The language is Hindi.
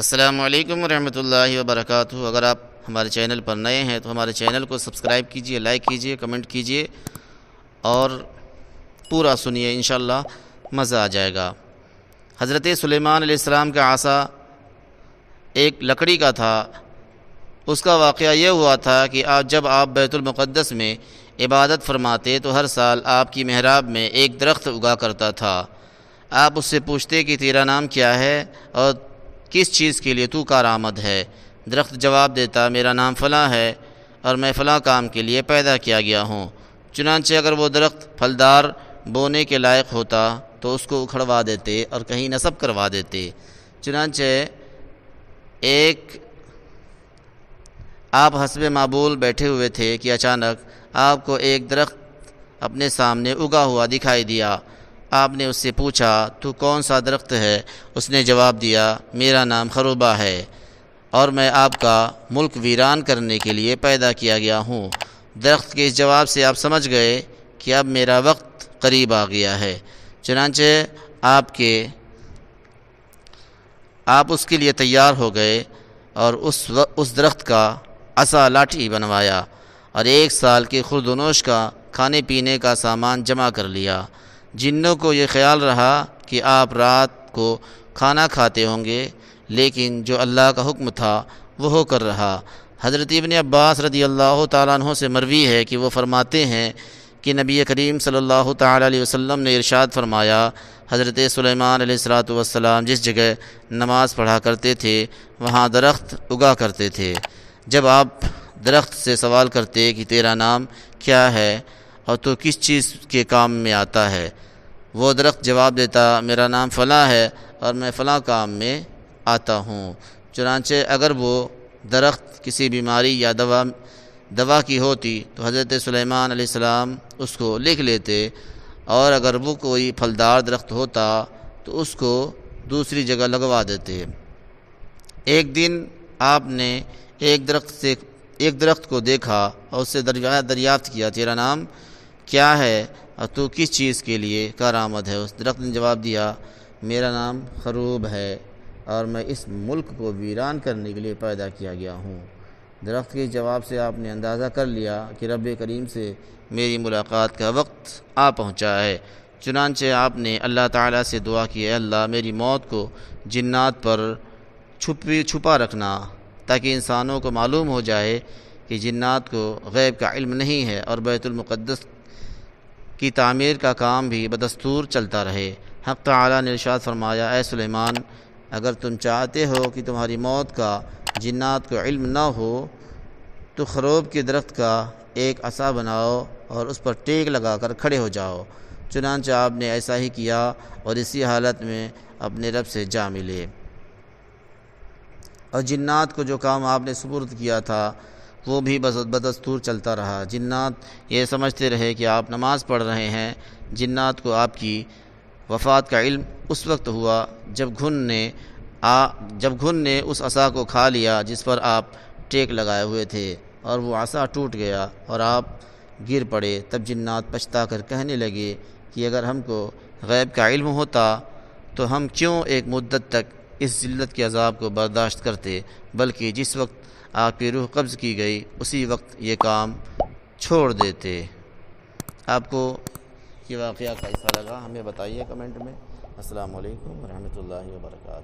असलकम वरहमल वबरक अगर आप हमारे चैनल पर नए हैं तो हमारे चैनल को सब्सक्राइब कीजिए लाइक कीजिए कमेंट कीजिए और पूरा सुनिए इन मज़ा आ जाएगा हज़रत सुलेमान का आसा एक लकड़ी का था उसका वाक़ यह हुआ था कि आप जब आप बैतुलमक़दस में इबादत फरमाते तो हर साल आपकी महराब में एक दरख्त उगा करता था आप उससे पूछते कि तेरा नाम क्या है और किस चीज़ के लिए तू कार आमद है दरख्त जवाब देता मेरा नाम फ़लाँ है और मैं फ़लाँ काम के लिए पैदा किया गया हूँ चुनानचे अगर वो दरख्त फलदार बोने के लायक होता तो उसको उखड़वा देते और कहीं नस्ब करवा देते चुनानचे एक आप हसब मबूल बैठे हुए थे कि अचानक आपको एक दरख्त अपने सामने उगा हुआ दिखाई दिया आपने उससे पूछा तू कौन सा दरख्त है उसने जवाब दिया मेरा नाम खरूबा है और मैं आपका मुल्क वीरान करने के लिए पैदा किया गया हूँ दरख्त के इस जवाब से आप समझ गए कि अब मेरा वक्त करीब आ गया है चुनाचे आपके आप उसके लिए तैयार हो गए और उस उस दरख्त का असा लाठी बनवाया और एक साल के खुरदनोश का खाने पीने का सामान जमा कर लिया जिन्नों को ये ख्याल रहा कि आप रात को खाना खाते होंगे लेकिन जो अल्लाह का हुक्म था वह कर रहा हज़रत इबन अब्बास रदी अल्लाह तहों से मरवी है कि वह फ़रमाते हैं कि नबी करीम सल्लल्लाहु अलैहि वसल्लम ने इरशाद फरमाया हज़रत सुलेमान सलाम जिस जगह नमाज़ पढ़ा करते थे वहाँ दरख्त उगा करते थे जब आप दरख्त से सवाल करते कि तेरा नाम क्या है और तो किस चीज़ के काम में आता है वो दरख्त जवाब देता मेरा नाम फ़लाँ है और मैं फ़लाँ काम में आता हूँ चुनाचे अगर वो दरख्त किसी बीमारी या दवा दवा की होती तो हज़रत सुलेमान सलाम उसको लिख लेते और अगर वो कोई फलदार दरख्त होता तो उसको दूसरी जगह लगवा देते एक दिन आपने एक दरख्त से एक दरख्त को देखा और उससे दरिया दरियाफ्त किया तेरा नाम क्या है और तू किस चीज़ के लिए आमद है उस दरख्त ने जवाब दिया मेरा नाम खरूब है और मैं इस मुल्क को वीरान करने के लिए पैदा किया गया हूँ दरख्त के जवाब से आपने अंदाज़ा कर लिया कि रब करीम से मेरी मुलाकात का वक्त आ पहुँचा है चुनानचे आपने अल्लाह ताला से दुआ की है अल्लाह मेरी मौत को जिन्नात पर छुपी छुपा रखना ताकि इंसानों को मालूम हो जाए कि जिन्नात को गैब का इल्म नहीं है और बैतुलमक़दस की तामीर का काम भी बदस्तूर चलता रहे हक़ ताली ने फरमाया ए सुलेमान अगर तुम चाहते हो कि तुम्हारी मौत का जिन्नात को इल्म ना हो तो खरोब के दरख्त का एक असा बनाओ और उस पर टेक लगा कर खड़े हो जाओ चुनानच आपने ऐसा ही किया और इसी हालत में अपने रब से जा मिले और जिन्नात को जो काम आपने सुपुर्द किया था वो भी बस बदस्तूर चलता रहा जिन्नात ये समझते रहे कि आप नमाज़ पढ़ रहे हैं जिन्नात को आपकी वफ़ात का इल्म उस वक्त हुआ जब घुन ने आ जब घुन ने उस असा को खा लिया जिस पर आप टेक लगाए हुए थे और वो असा टूट गया और आप गिर पड़े तब जिन्नात पछता कर कहने लगे कि अगर हमको गैब का इल्म होता तो हम क्यों एक मुद्दत तक इस जिल्लत के अजाब को बर्दाश्त करते बल्कि जिस वक्त आपकी रूह कब्ज़ की गई उसी वक्त ये काम छोड़ देते आपको ये वाक़ कैसा लगा हमें बताइए कमेंट में असल वरहमल वर्का